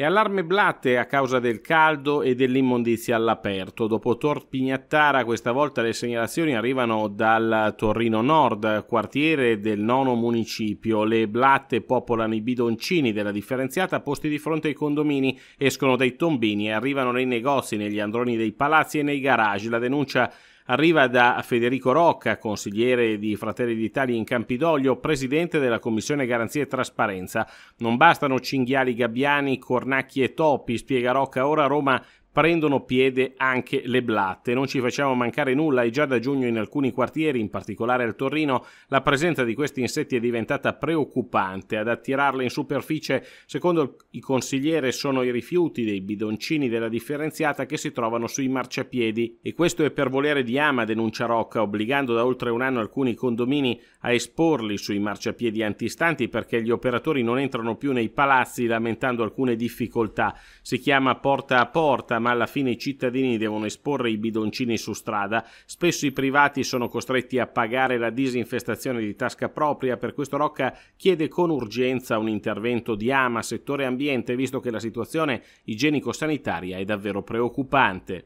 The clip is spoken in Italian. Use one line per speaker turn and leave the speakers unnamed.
e allarme blatte a causa del caldo e dell'immondizia all'aperto. Dopo Torpignattara questa volta le segnalazioni arrivano dal Torrino Nord, quartiere del nono municipio. Le blatte popolano i bidoncini della differenziata posti di fronte ai condomini, escono dai tombini e arrivano nei negozi, negli androni dei palazzi e nei garage. La denuncia arriva da Federico Rocca, consigliere di Fratelli d'Italia in Campidoglio, presidente della Commissione Garanzie e Trasparenza. Non bastano cinghiali gabbiani, cornacchi e topi, spiega Rocca, ora Roma prendono piede anche le blatte. Non ci facciamo mancare nulla e già da giugno in alcuni quartieri, in particolare al Torrino, la presenza di questi insetti è diventata preoccupante. Ad attirarle in superficie, secondo i consigliere, sono i rifiuti dei bidoncini della differenziata che si trovano sui marciapiedi. E questo è per volere di Ama, denuncia Rocca, obbligando da oltre un anno alcuni condomini a esporli sui marciapiedi antistanti perché gli operatori non entrano più nei palazzi lamentando alcune difficoltà. Si chiama porta a porta ma alla fine i cittadini devono esporre i bidoncini su strada. Spesso i privati sono costretti a pagare la disinfestazione di tasca propria, per questo Rocca chiede con urgenza un intervento di AMA settore ambiente, visto che la situazione igienico-sanitaria è davvero preoccupante.